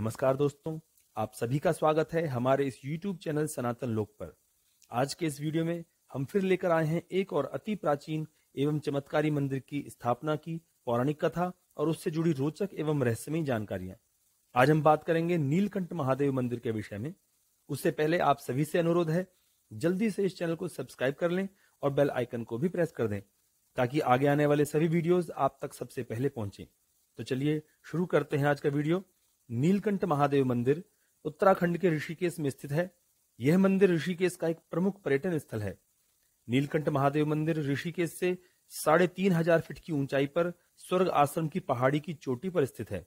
नमस्कार दोस्तों आप सभी का स्वागत है हमारे इस YouTube चैनल सनातन लोक पर आज के इस वीडियो में हम फिर लेकर आए हैं एक और अति प्राचीन एवं चमत्कारी मंदिर की स्थापना की पौराणिक कथा और उससे जुड़ी रोचक एवं रहस्यमय जानकारियां आज हम बात करेंगे नीलकंठ महादेव मंदिर के विषय में उससे पहले आप सभी से अनुरोध है जल्दी से इस चैनल को सब्सक्राइब कर लें और बेल आइकन को भी प्रेस कर दें ताकि आगे आने वाले सभी वीडियोस आप तक सबसे पहले पहुंचे तो चलिए शुरू करते हैं आज का वीडियो नीलकंठ महादेव मंदिर उत्तराखंड के ऋषिकेश में स्थित है यह मंदिर ऋषिकेश का एक प्रमुख पर्यटन स्थल है नीलकंठ महादेव मंदिर ऋषिकेश से साढ़े तीन हजार फीट की ऊंचाई पर स्वर्ग आश्रम की पहाड़ी की चोटी पर स्थित है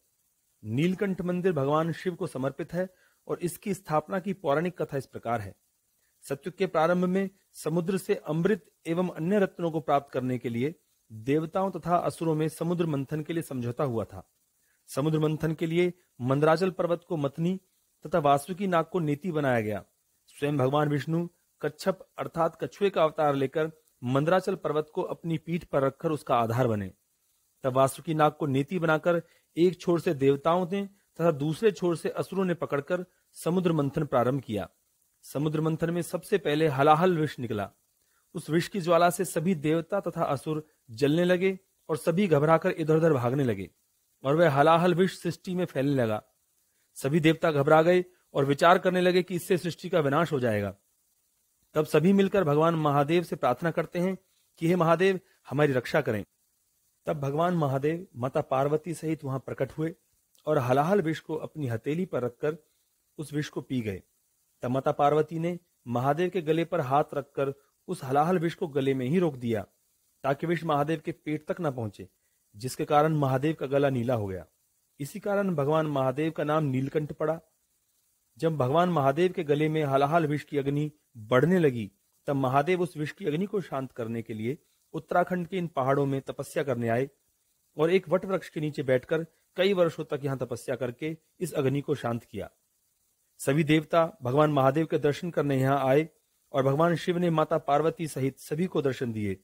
नीलकंठ मंदिर भगवान शिव को समर्पित है और इसकी स्थापना की पौराणिक कथा इस प्रकार है सत्युग के प्रारंभ में समुद्र से अमृत एवं अन्य रत्नों को प्राप्त करने के लिए देवताओं तथा असुरों में समुद्र मंथन के लिए समझौता हुआ था समुद्र मंथन के लिए मंदराचल पर्वत को मतनी तथा वासुकी नाग को नीति बनाया गया स्वयं भगवान विष्णु कच्छप अर्थात कछुए का अवतार लेकर मंदराचल पर्वत को अपनी पीठ पर रखकर उसका आधार बने तब वासुकी नाग को नीति बनाकर एक छोर से देवताओं ने तथा दूसरे छोर से असुरों ने पकड़कर समुद्र मंथन प्रारंभ किया समुद्र मंथन में सबसे पहले हलाहल विष निकला उस विष की ज्वाला से सभी देवता तथा असुर जलने लगे और सभी घबराकर इधर उधर भागने लगे और वह हलाहल विष सृष्टि में फैलने लगा सभी देवता घबरा गए और विचार करने लगे कि इससे सृष्टि का विनाश हो जाएगा तब सभी मिलकर भगवान महादेव से प्रार्थना करते हैं कि हे महादेव हमारी रक्षा करें तब भगवान महादेव माता पार्वती सहित वहां प्रकट हुए और हलाहल विष को अपनी हथेली पर रखकर उस विष को पी गए तब माता पार्वती ने महादेव के गले पर हाथ रखकर उस हलाहल विष को गले में ही रोक दिया ताकि विष महादेव के पेट तक न पहुंचे जिसके कारण महादेव का गला नीला हो गया इसी कारण भगवान महादेव का नाम नीलकंठ पड़ा जब भगवान महादेव के गले में हलाहल विष की अग्नि बढ़ने लगी तब महादेव उस विष की अग्नि को शांत करने के लिए उत्तराखंड के इन पहाड़ों में तपस्या करने आए और एक वट वृक्ष के नीचे बैठकर कई वर्षों तक यहाँ तपस्या करके इस अग्नि को शांत किया सभी देवता भगवान महादेव के दर्शन करने यहाँ आए और भगवान शिव ने माता पार्वती सहित सभी को दर्शन दिए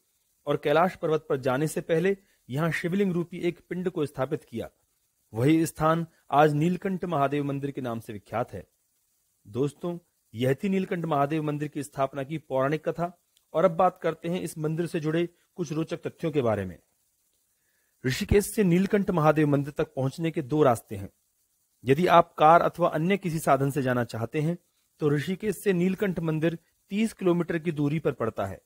और कैलाश पर्वत पर जाने से पहले यहां शिवलिंग रूपी एक पिंड को स्थापित किया वही स्थान आज नीलकंठ महादेव मंदिर के नाम से विख्यात है दोस्तों यह थी नीलकंठ महादेव मंदिर की स्थापना की पौराणिक कथा और अब बात करते हैं इस मंदिर से जुड़े कुछ रोचक तथ्यों के बारे में ऋषिकेश से नीलकंठ महादेव मंदिर तक पहुंचने के दो रास्ते हैं यदि आप कार अथवा अन्य किसी साधन से जाना चाहते हैं तो ऋषिकेश से नीलकंठ मंदिर 30 किलोमीटर की दूरी पर पड़ता है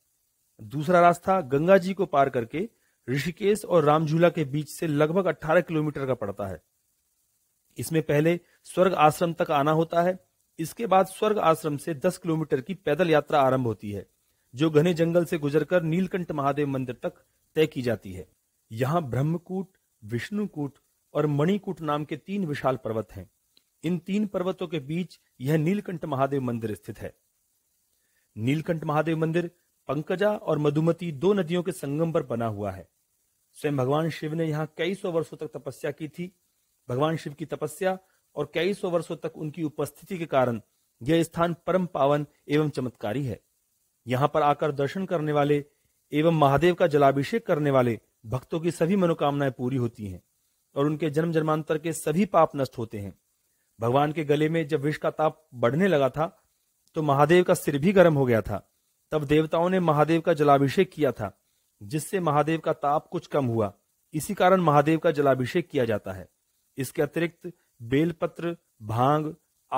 दूसरा रास्ता गंगा जी को पार करके ऋषिकेश और रामझूला के बीच से लगभग 18 किलोमीटर का पड़ता है इसमें पहले स्वर्ग आश्रम तक आना होता है इसके बाद स्वर्ग आश्रम से 10 किलोमीटर की पैदल यात्रा आरंभ होती है जो घने जंगल से गुजरकर नीलकंठ महादेव मंदिर तक तय की जाती है यहाँ ब्रह्मकूट विष्णुकूट और मणिकूट नाम के तीन विशाल पर्वत हैं इन तीन पर्वतों के बीच यह नीलकंठ महादेव मंदिर स्थित है नीलकंठ महादेव मंदिर पंकजा और मधुमती दो नदियों के संगम पर बना हुआ है स्वयं भगवान शिव ने यहाँ कई सौ वर्षों तक तपस्या की थी भगवान शिव की तपस्या और कई सौ वर्षों तक उनकी उपस्थिति के कारण यह स्थान परम पावन एवं चमत्कारी है यहाँ पर आकर दर्शन करने वाले एवं महादेव का जलाभिषेक करने वाले भक्तों की सभी मनोकामनाएं पूरी होती हैं और उनके जन्म जन्मांतर के सभी पाप नष्ट होते हैं भगवान के गले में जब विष का ताप बढ़ने लगा था तो महादेव का सिर भी गर्म हो गया था तब देवताओं ने महादेव का जलाभिषेक किया था जिससे महादेव का ताप कुछ कम हुआ इसी कारण महादेव का जलाभिषेक किया जाता है इसके अतिरिक्त बेलपत्र भांग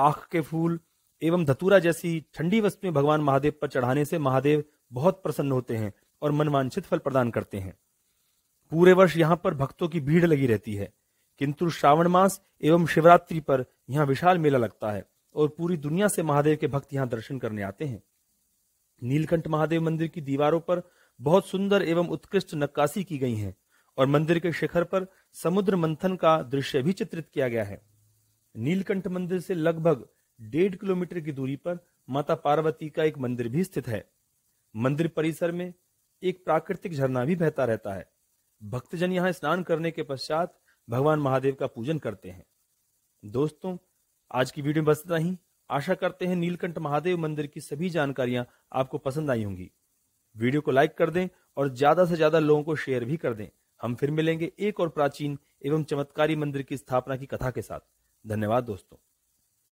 आख के फूल एवं धतूरा जैसी ठंडी वस्तुएं भगवान महादेव पर चढ़ाने से महादेव बहुत प्रसन्न होते हैं और मनवांछित फल प्रदान करते हैं पूरे वर्ष यहाँ पर भक्तों की भीड़ लगी रहती है किंतु श्रावण मास एवं शिवरात्रि पर यहाँ विशाल मेला लगता है और पूरी दुनिया से महादेव के भक्त यहाँ दर्शन करने आते हैं नीलकंठ महादेव मंदिर की दीवारों पर बहुत सुंदर एवं उत्कृष्ट नक्काशी की गई है और मंदिर के शिखर पर समुद्र मंथन का दृश्य भी चित्रित किया गया है नीलकंठ मंदिर से लगभग डेढ़ किलोमीटर की दूरी पर माता पार्वती का एक मंदिर भी स्थित है मंदिर परिसर में एक प्राकृतिक झरना भी बहता रहता है भक्तजन यहाँ स्नान करने के पश्चात भगवान महादेव का पूजन करते हैं दोस्तों आज की वीडियो में बस इतना ही आशा करते हैं नीलकंठ महादेव मंदिर की सभी जानकारियां आपको पसंद आई होंगी वीडियो को लाइक कर दें और ज्यादा से ज्यादा लोगों को शेयर भी कर दें हम फिर मिलेंगे एक और प्राचीन एवं चमत्कारी मंदिर की स्थापना की कथा के साथ धन्यवाद दोस्तों